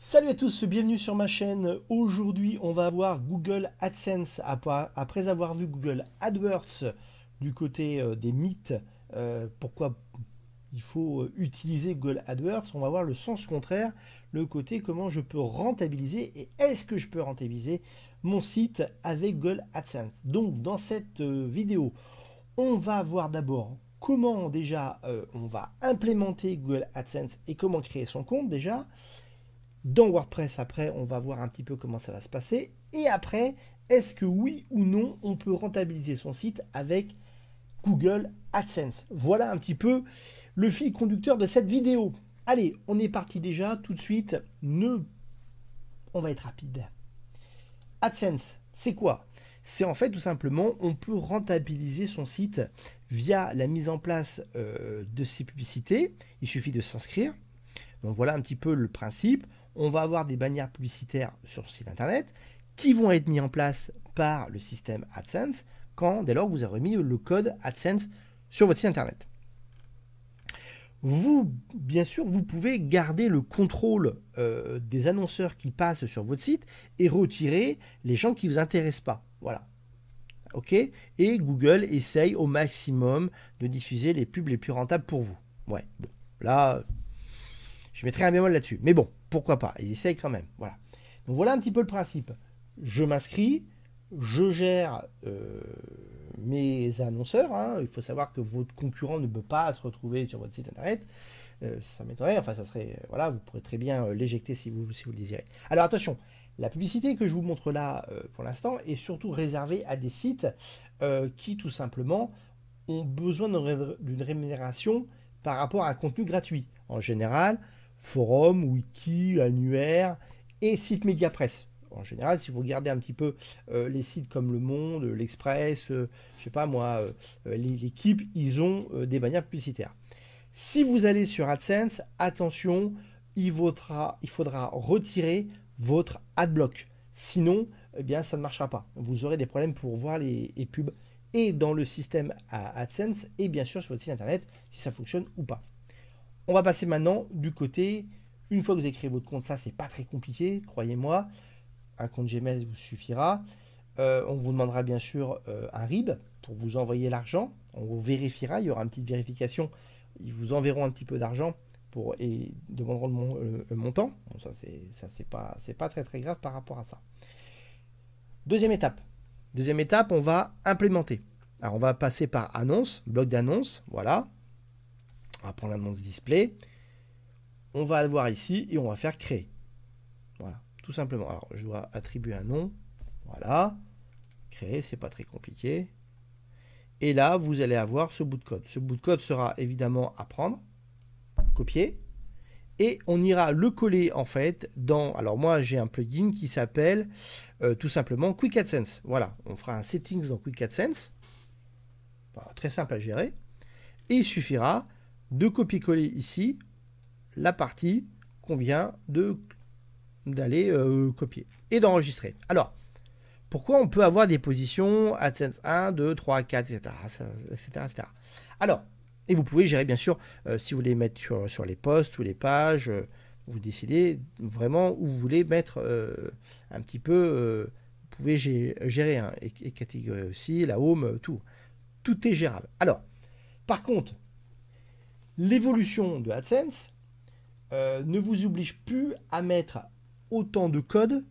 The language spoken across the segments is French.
Salut à tous, bienvenue sur ma chaîne. Aujourd'hui, on va voir Google AdSense après avoir vu Google AdWords du côté euh, des mythes. Euh, pourquoi il faut euh, utiliser Google AdWords On va voir le sens contraire, le côté comment je peux rentabiliser et est-ce que je peux rentabiliser mon site avec Google AdSense. Donc, dans cette vidéo, on va voir d'abord comment déjà on va implémenter Google AdSense et comment créer son compte déjà. Dans WordPress, après, on va voir un petit peu comment ça va se passer. Et après, est-ce que oui ou non, on peut rentabiliser son site avec Google AdSense Voilà un petit peu le fil conducteur de cette vidéo. Allez, on est parti déjà tout de suite. Ne... On va être rapide. AdSense, c'est quoi C'est en fait tout simplement, on peut rentabiliser son site via la mise en place euh, de ses publicités. Il suffit de s'inscrire. Donc voilà un petit peu le principe on va avoir des bannières publicitaires sur le site internet qui vont être mis en place par le système AdSense quand, dès lors vous aurez mis le code AdSense sur votre site internet. Vous, bien sûr, vous pouvez garder le contrôle euh, des annonceurs qui passent sur votre site et retirer les gens qui vous intéressent pas. Voilà. OK Et Google essaye au maximum de diffuser les pubs les plus rentables pour vous. Ouais. Là, je mettrai un bémol là-dessus. Mais bon, pourquoi pas Ils essayent quand même. Voilà. Donc voilà un petit peu le principe. Je m'inscris, je gère euh, mes annonceurs. Hein. Il faut savoir que votre concurrent ne peut pas se retrouver sur votre site internet. Euh, ça m'étonnerait, enfin ça serait, euh, voilà, vous pourrez très bien l'éjecter si vous, si vous le désirez. Alors attention, la publicité que je vous montre là pour l'instant est surtout réservée à des sites qui tout simplement ont besoin d'une rémunération par rapport à un contenu gratuit. En général, forum, wiki, annuaire et site média presse. En général, si vous regardez un petit peu euh, les sites comme Le Monde, L'Express, euh, je sais pas moi, euh, l'équipe, ils ont des bannières publicitaires. Si vous allez sur AdSense, attention, il, il faudra retirer votre adblock. Sinon, eh bien, ça ne marchera pas. Vous aurez des problèmes pour voir les, pubs et dans le système AdSense et bien sûr sur votre site internet si ça fonctionne ou pas. On va passer maintenant du côté, une fois que vous avez votre compte, ça c'est pas très compliqué, croyez-moi, un compte Gmail vous suffira. Euh, on vous demandera bien sûr euh, un RIB pour vous envoyer l'argent. On vérifiera, il y aura une petite vérification. Ils vous enverront un petit peu d'argent pour et demanderont le, montant. ça c'est ça c'est pas c'est pas très très grave par rapport à ça. Deuxième étape. Deuxième étape, on va implémenter. Alors on va passer par annonce, bloc d'annonce, voilà. On va prendre l'annonce display. On va le voir ici et on va faire créer. Voilà, tout simplement. Alors, je dois attribuer un nom. Voilà. Créer, c'est pas très compliqué. Et là, vous allez avoir ce bout de code. Ce bout de code sera évidemment à prendre, copier, et on ira le coller en fait dans. Alors moi, j'ai un plugin qui s'appelle euh, tout simplement Quick AdSense. Voilà, on fera un settings dans Quick AdSense, très simple à gérer. Et il suffira de copier-coller ici la partie qu'on vient d'aller euh, copier et d'enregistrer. Alors, pourquoi on peut avoir des positions AdSense 1, 2, 3, 4, etc. Alors, et vous pouvez gérer bien sûr, euh, si vous voulez mettre sur, sur les posts ou les pages, euh, vous décidez vraiment où vous voulez mettre un petit peu, vous pouvez gérer, hein, et, et, aussi, la home, tout. Tout est gérable. Alors, par contre, l'évolution de AdSense euh, ne vous oblige plus à mettre autant de codes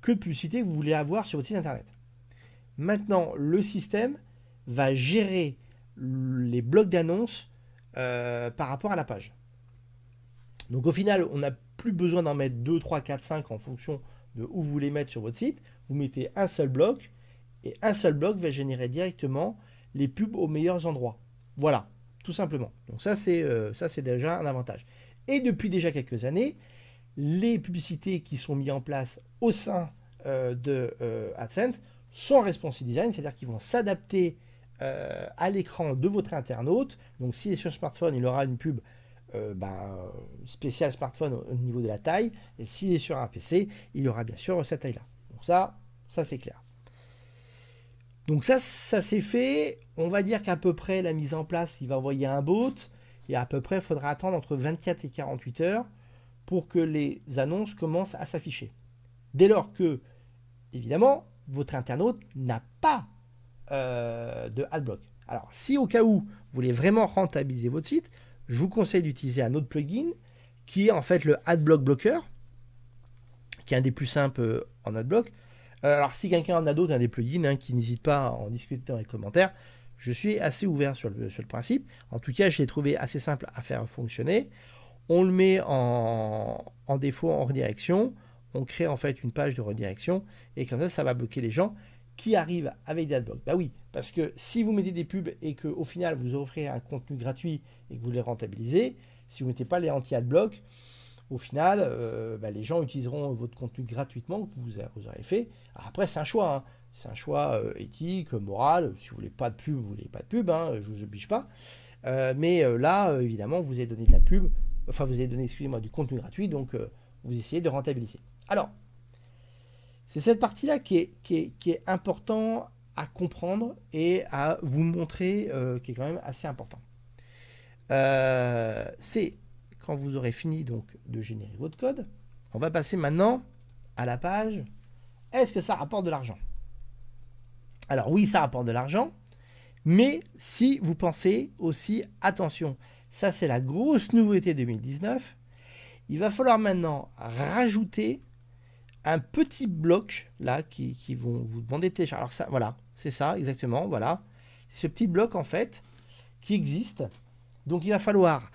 que de publicités que vous voulez avoir sur votre site internet. Maintenant, le système va gérer les blocs d'annonces euh, par rapport à la page. Donc au final, on n'a plus besoin d'en mettre 2, 3, 4, 5 en fonction de où vous voulez mettre sur votre site. Vous mettez un seul bloc et un seul bloc va générer directement les pubs aux meilleurs endroits. Voilà tout simplement. Donc ça, c'est euh, c'est déjà un avantage. Et depuis déjà quelques années, les publicités qui sont mises en place au sein euh, de euh, AdSense sont responsive design, c'est-à-dire qu'ils vont s'adapter à l'écran de votre internaute. Donc s'il est sur smartphone, il aura une pub ben, spéciale smartphone au, niveau de la taille. Et s'il est sur un PC, il aura bien sûr cette taille-là. Donc ça, ça c'est clair. Donc ça, ça s'est fait. On va dire qu'à peu près la mise en place, il va envoyer un bot. Et à peu près, il faudra attendre entre 24 et 48 heures pour que les annonces commencent à s'afficher. Dès lors que, évidemment, votre internaute n'a pas euh, de adblock. Alors, si au cas où vous voulez vraiment rentabiliser votre site, je vous conseille d'utiliser un autre plugin qui est en fait le adblock blocker, qui est un des plus simples euh, en adblock. Euh, alors si quelqu'un en a d'autres, un hein, des plugins, hein, qui n'hésite pas à en discuter dans les commentaires, je suis assez ouvert sur le, principe. En tout cas, je l'ai trouvé assez simple à faire fonctionner. On le met en, défaut, en redirection. On crée en fait une page de redirection. Et comme ça, ça va bloquer les gens qui arrivent avec des adblocks. Bah oui, parce que si vous mettez des pubs et qu'au final, vous offrez un contenu gratuit et que vous les rentabilisez, si vous ne mettez pas les anti-adblocks, au final, euh, bah, les gens utiliseront votre contenu gratuitement que vous, vous aurez fait. après, c'est un choix. Hein. C'est un choix euh, éthique, moral. Si vous voulez pas de pub, vous voulez pas de pub. Hein, je vous oblige pas. Euh, mais là, évidemment, vous avez donné de la pub. Enfin, vous avez donné, excusez-moi, du contenu gratuit. Donc, vous essayez de rentabiliser. Alors, c'est cette partie-là qui est, qui, est, qui est important à comprendre et à vous montrer, qui est quand même assez important. c'est quand vous aurez fini donc de générer votre code, on va passer maintenant à la page « Est-ce que ça rapporte de l'argent ?» Alors oui, ça rapporte de l'argent, mais si vous pensez aussi, attention, ça c'est la grosse nouveauté 2019, il va falloir maintenant rajouter un petit bloc là qui, vont vous demander de Alors ça, voilà, c'est ça exactement, voilà. ce petit bloc en fait qui existe. Donc il va falloir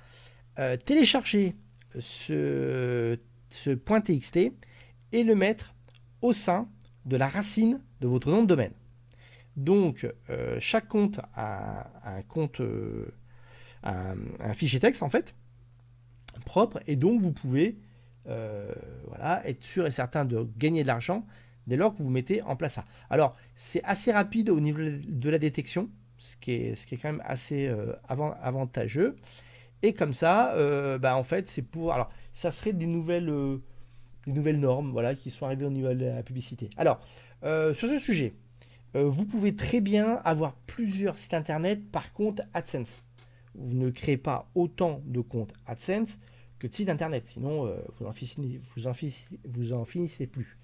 euh, télécharger ce, point .txt et le mettre au sein de la racine de votre nom de domaine. Donc, euh, chaque compte a un compte, euh, un, fichier texte en fait, propre, et donc vous pouvez voilà, être sûr et certain de gagner de l'argent dès lors que vous mettez en place ça. Alors, c'est assez rapide au niveau de la détection, ce qui est, ce qui est quand même assez avantageux. Et comme ça, euh, bah, en fait, c'est pour. Alors, ça serait des nouvelles, euh, nouvelles normes voilà, qui sont arrivées au niveau de la publicité. Alors, euh, sur ce sujet, vous pouvez très bien avoir plusieurs sites internet par compte AdSense. Vous ne créez pas autant de comptes AdSense que de sites internet, sinon vous n'en en finissez, vous en finissez plus.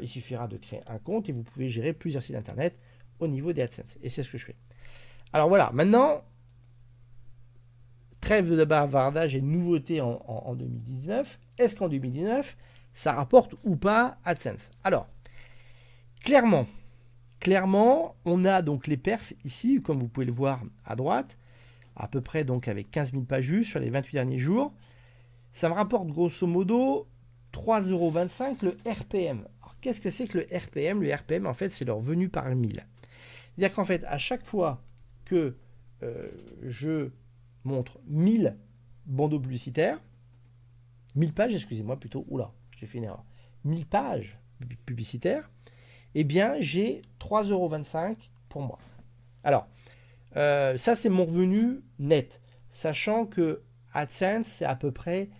il suffira de créer un compte et vous pouvez gérer plusieurs sites internet au niveau des AdSense. Et c'est ce que je fais. Alors voilà, maintenant, de bavardage et nouveauté en, 2019, est-ce qu'en 2019, ça rapporte ou pas AdSense Alors, clairement, clairement, on a donc les perfs ici, comme vous pouvez le voir à droite, à peu près donc avec 15 000 pages vues sur les 28 derniers jours. Ça me rapporte grosso modo euros le RPM. Alors qu'est-ce que c'est que le RPM Le RPM, en fait, c'est leur revenu par 1000. C'est-à-dire qu'en fait, à chaque fois que euh, je montre 1000 bandeaux publicitaires, 1000 pages, excusez-moi plutôt, oula, j'ai fait une erreur, 1000 pages publicitaires, eh bien j'ai euros pour moi. Alors, euh, ça c'est mon revenu net, sachant que AdSense c'est à peu près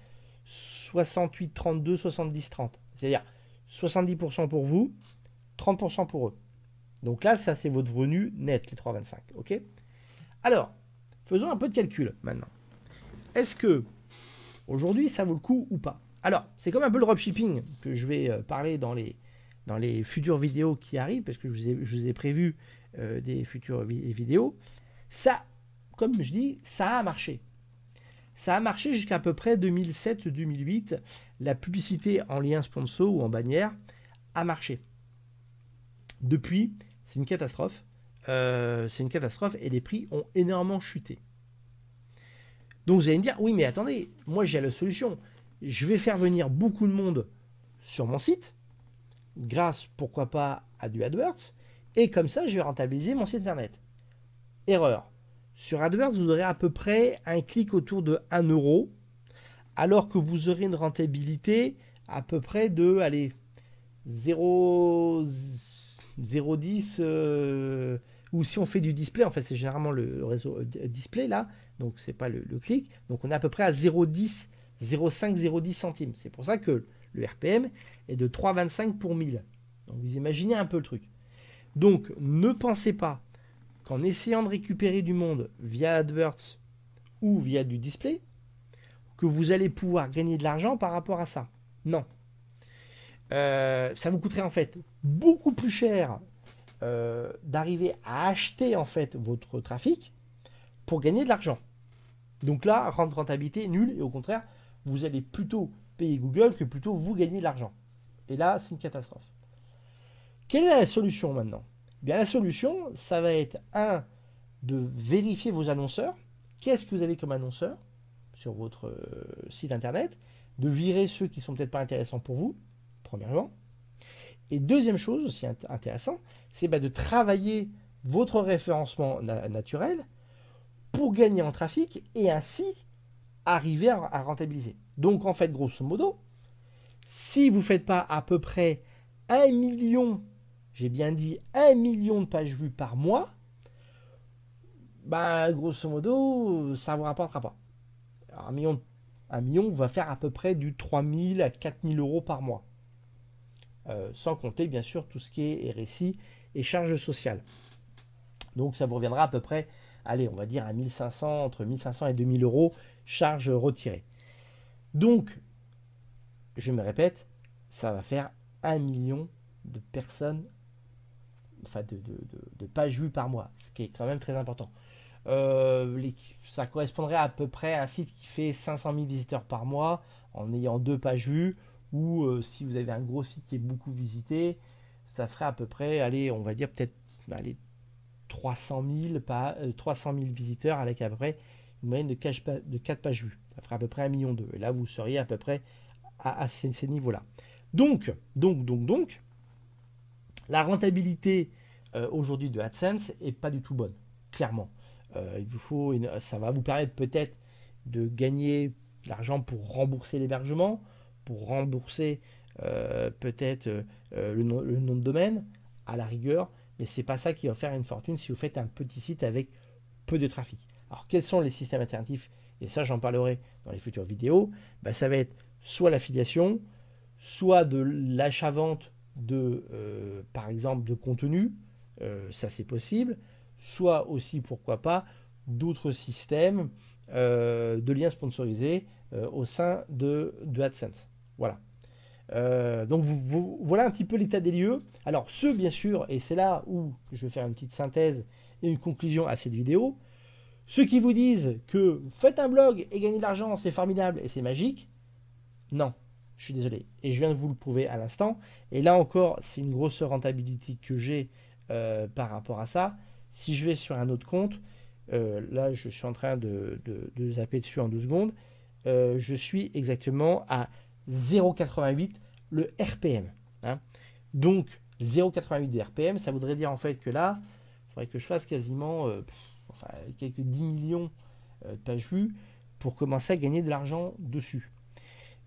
68, 32, 70, 30. C'est-à-dire 70% pour vous, 30% pour eux. Donc là, ça c'est votre revenu net, les 3,25. OK Alors, Faisons un peu de calcul maintenant. Est-ce que aujourd'hui ça vaut le coup ou pas Alors, c'est comme un peu le dropshipping que je vais euh, parler dans les, dans les futures vidéos qui arrivent, parce que je vous ai, prévu euh, des futures vidéos. Ça, comme je dis, ça a marché. Ça a marché jusqu'à peu près 2007-2008. La publicité en lien sponsor ou en bannière a marché. Depuis, c'est une catastrophe. Euh, c'est une catastrophe et les prix ont énormément chuté. Donc vous allez me dire, oui mais attendez, moi j'ai la solution. Je vais faire venir beaucoup de monde sur mon site, grâce pourquoi pas à du AdWords, et comme ça je vais rentabiliser mon site internet. Erreur. Sur AdWords, vous aurez à peu près un clic autour de 1 euro, alors que vous aurez une rentabilité à peu près de, allez, 0,10 0, ou si on fait du display, en fait c'est généralement le, réseau euh, display là, donc c'est pas le, clic, donc on est à peu près à 0,10, 0,5, 0,10 centimes. C'est pour ça que le RPM est de 3,25 pour 1000. Donc vous imaginez un peu le truc. Donc ne pensez pas qu'en essayant de récupérer du monde via AdWords ou via du display, que vous allez pouvoir gagner de l'argent par rapport à ça. Non. Euh, ça vous coûterait en fait beaucoup plus cher euh, d'arriver à acheter en fait votre trafic pour gagner de l'argent. Donc là, rentabilité nulle et au contraire, vous allez plutôt payer Google que plutôt vous gagner de l'argent. Et là, c'est une catastrophe. Quelle est la solution maintenant eh Bien, la solution, ça va être un de vérifier vos annonceurs. Qu'est-ce que vous avez comme annonceur sur votre euh, site internet De virer ceux qui sont peut-être pas intéressants pour vous, premièrement. Et deuxième chose aussi intéressante c'est bah, de travailler votre référencement naturel pour gagner en trafic et ainsi arriver à, rentabiliser. Donc en fait, grosso modo, si vous ne faites pas à peu près 1 million, j'ai bien dit 1 million de pages vues par mois, bah, grosso modo, ça ne vous rapportera pas. un million, un million va faire à peu près du 3000 à 4000 euros par mois. Euh, sans compter, bien sûr, tout ce qui est RSI et charges sociales. Donc ça vous reviendra à peu près, allez, on va dire à 1500, entre 1500 et 2000 euros, charges retirées. Donc, je me répète, ça va faire un million de personnes, enfin de, pages vues par mois, ce qui est quand même très important. Euh, ça correspondrait à peu près à un site qui fait 500 000 visiteurs par mois en ayant deux pages vues, ou euh, si vous avez un gros site qui est beaucoup visité, ça ferait à peu près, allez, on va dire peut-être allez, 300, 000 pas, 300 euh, visiteurs avec à peu près une moyenne de, 4, de 4 pages vues. Ça ferait à peu près 1 million d'eux. Et là, vous seriez à peu près à, ces, niveaux-là. Donc, donc, donc, donc, la rentabilité euh, aujourd'hui de AdSense est pas du tout bonne, clairement. Euh, il vous faut ça va vous permettre peut-être de gagner de l'argent pour rembourser l'hébergement, pour rembourser euh, peut-être euh, euh, le, nom, de domaine, à la rigueur, mais c'est pas ça qui va faire une fortune si vous faites un petit site avec peu de trafic. Alors quels sont les systèmes alternatifs Et ça j'en parlerai dans les futures vidéos. Bah, ça va être soit l'affiliation, soit de l'achat-vente de, par exemple, de contenu, ça c'est possible, soit aussi, pourquoi pas, d'autres systèmes de liens sponsorisés au sein de, de AdSense. Voilà. Euh, donc vous, voilà un petit peu l'état des lieux. Alors ce bien sûr, et c'est là où je vais faire une petite synthèse et une conclusion à cette vidéo, ceux qui vous disent que faites un blog et gagnez de l'argent, c'est formidable et c'est magique, non, je suis désolé. Et je viens de vous le prouver à l'instant. Et là encore, c'est une grosse rentabilité que j'ai euh, par rapport à ça. Si je vais sur un autre compte, euh, là je suis en train de, de zapper dessus en deux secondes, je suis exactement à 0,88 le RPM. Hein. Donc 0,88 de RPM, ça voudrait dire en fait que là, il faudrait que je fasse quasiment euh, quelques 10 millions euh, de pages vues pour commencer à gagner de l'argent dessus.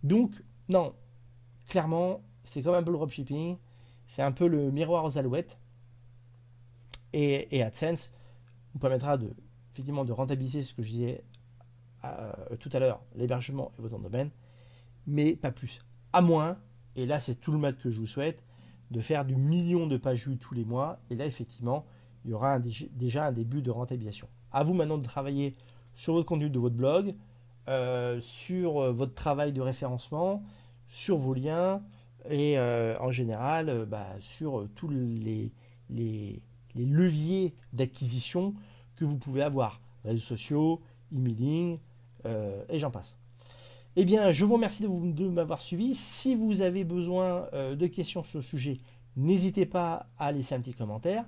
Donc non, clairement, c'est comme un peu le dropshipping, c'est un peu le miroir aux alouettes. Et, AdSense vous permettra de, effectivement de rentabiliser ce que je disais euh, tout à l'heure, l'hébergement et votre domaine, mais pas plus. À moins, et là c'est tout le mal que je vous souhaite, de faire du million de pages vues tous les mois. Et là, effectivement, il y aura déjà un début de rentabilisation. À vous maintenant de travailler sur votre contenu de votre blog, euh, sur euh, votre travail de référencement, sur vos liens et euh, en général bah, sur tous les, les leviers d'acquisition que vous pouvez avoir. Réseaux sociaux, emailing et j'en passe. Eh bien, je vous remercie de, de m'avoir suivi. Si vous avez besoin euh, de questions sur ce sujet, n'hésitez pas à laisser un petit commentaire.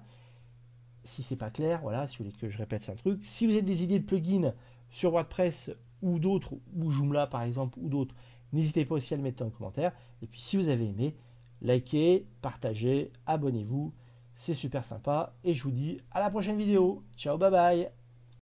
Si c'est pas clair, voilà, si vous voulez que je répète un truc. Si vous avez des idées de plugins sur WordPress ou d'autres, ou Joomla par exemple, ou d'autres, n'hésitez pas aussi à le mettre en commentaire. Et puis si vous avez aimé, likez, partagez, abonnez-vous. C'est super sympa. Et je vous dis à la prochaine vidéo. Ciao, bye bye